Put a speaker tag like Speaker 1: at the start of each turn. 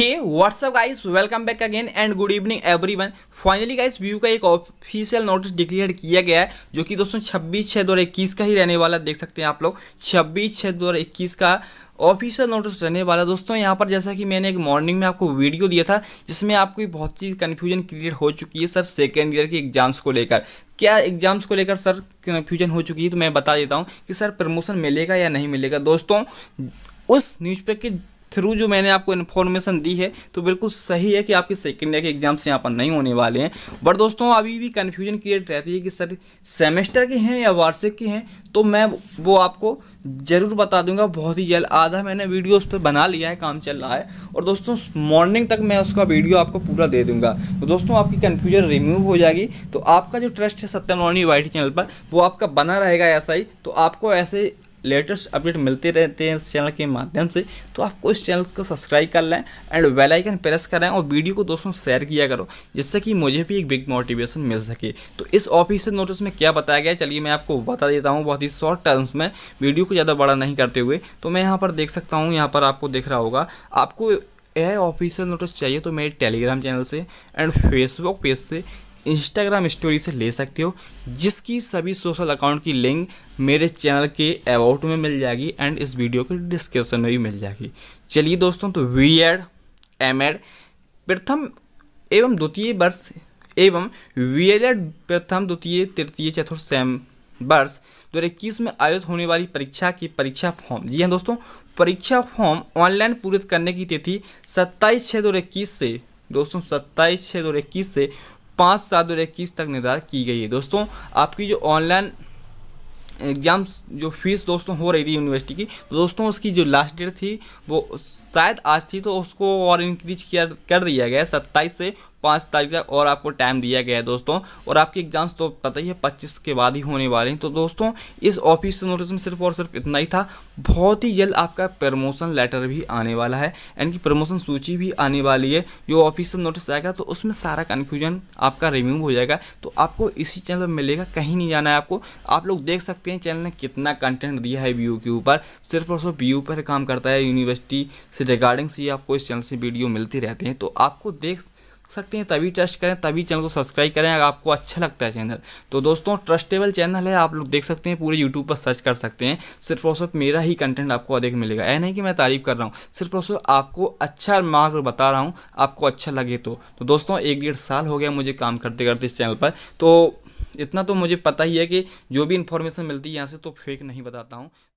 Speaker 1: hey what's up guys welcome back again and good evening everyone finally guys view का एक official notice declare किया गया है जो कि दोस्तों 26 छः दो इक्कीस का ही रहने वाला देख सकते हैं आप लोग 26 छः दो इक्कीस का ऑफिशियल नोटिस रहने वाला दोस्तों यहाँ पर जैसा कि मैंने एक मॉर्निंग में आपको वीडियो दिया था जिसमें आपको बहुत सी कन्फ्यूजन क्रिएट हो चुकी है सर सेकेंड ईयर के एग्जाम्स को लेकर क्या एग्जाम्स को लेकर सर कन्फ्यूजन हो चुकी है तो मैं बता देता हूँ कि सर प्रमोशन मिलेगा या नहीं मिलेगा दोस्तों उस न्यूज़ के थ्रू जो मैंने आपको इन्फॉर्मेशन दी है तो बिल्कुल सही है कि आपके सेकेंड ईयर के एग्जाम्स यहाँ पर नहीं होने वाले हैं बट दोस्तों अभी भी कन्फ्यूजन क्रिएट रहती है कि सर सेमेस्टर के हैं या वार्षिक के हैं तो मैं वो आपको ज़रूर बता दूंगा बहुत ही जल्द आधा मैंने वीडियो उस पर बना लिया है काम चल रहा है और दोस्तों मॉर्निंग तक मैं उसका वीडियो आपको पूरा दे दूंगा तो दोस्तों आपकी कन्फ्यूजन रिमूव हो जाएगी तो आपका जो ट्रस्ट है सत्यनारायणी वाइट चैनल पर वो आपका बना रहेगा ऐसा ही तो आपको ऐसे लेटेस्ट अपडेट मिलते रहते हैं इस चैनल के माध्यम से तो आपको इस चैनल को सब्सक्राइब कर लें एंड बेल आइकन प्रेस करें और वीडियो को दोस्तों शेयर किया करो जिससे कि मुझे भी एक बिग मोटिवेशन मिल सके तो इस ऑफिशियल नोटिस में क्या बताया गया चलिए मैं आपको बता देता हूँ बहुत ही शॉर्ट टर्म्स में वीडियो को ज़्यादा बड़ा नहीं करते हुए तो मैं यहाँ पर देख सकता हूँ यहाँ पर आपको दिख रहा होगा आपको यह ऑफिशियल नोटिस चाहिए तो मेरे टेलीग्राम चैनल से एंड फेसबुक पेज से इंस्टाग्राम स्टोरी से ले सकते हो जिसकी सभी सोशल अकाउंट की लिंक मेरे चैनल के अबाउट में मिल जाएगी एंड इस वीडियो के डिस्क्रिप्शन में भी मिल जाएगी चलिए दोस्तों तो वी एड एम एड प्रथम एवं द्वितीय वर्ष एवं वी एल एड प्रथम द्वितीय तृतीय चतुर्थ सेम वर्ष दो हज़ार इक्कीस में आयोजित होने वाली परीक्षा की परीक्षा फॉर्म जी हाँ दोस्तों परीक्षा फॉर्म ऑनलाइन पूरित करने की तिथि सत्ताईस छः दो हज़ार इक्कीस से दोस्तों सत्ताईस छः दो हज़ार इक्कीस से पाँच सात दो तक निर्धारित की गई है दोस्तों आपकी जो ऑनलाइन एग्ज़ाम्स जो फीस दोस्तों हो रही थी यूनिवर्सिटी की तो दोस्तों उसकी जो लास्ट डेट थी वो शायद आज थी तो उसको और इंक्रीज किया कर दिया गया सत्ताईस से पाँच तारीख तक और आपको टाइम दिया गया है दोस्तों और आपके एग्जाम्स तो पता ही है पच्चीस के बाद ही होने वाले हैं तो दोस्तों इस ऑफिस नोटिस में सिर्फ और सिर्फ इतना ही था बहुत ही जल्द आपका प्रमोशन लेटर भी आने वाला है यानी कि प्रमोशन सूची भी आने वाली है जो ऑफिशियल नोटिस आएगा तो उसमें सारा कन्फ्यूजन आपका रिम्यूव हो जाएगा तो आपको इसी चैनल पर मिलेगा कहीं नहीं जाना है आपको आप लोग देख सकते हैं चैनल ने कितना कंटेंट दिया है व्यू के ऊपर सिर्फ और सिर्फ व्यू पर काम करता है यूनिवर्सिटी से रिगार्डिंग से आपको इस चैनल से वीडियो मिलती रहती हैं तो आपको देख सकते हैं तभी ट्रस्ट करें तभी चैनल को सब्सक्राइब करें अगर आपको अच्छा लगता है चैनल तो दोस्तों ट्रस्टेबल चैनल है आप लोग देख सकते हैं पूरे यूट्यूब पर सर्च कर सकते हैं सिर्फ और सिर्फ मेरा ही कंटेंट आपको अधिक मिलेगा ऐ नहीं कि मैं तारीफ कर रहा हूँ सिर्फ और सिर्फ आपको अच्छा मार्ग बता रहा हूँ आपको अच्छा लगे तो, तो दोस्तों एक डेढ़ साल हो गया मुझे काम करते करते इस चैनल पर तो इतना तो मुझे पता ही है कि जो भी इन्फॉर्मेशन मिलती है यहाँ से तो फेक नहीं बताता हूँ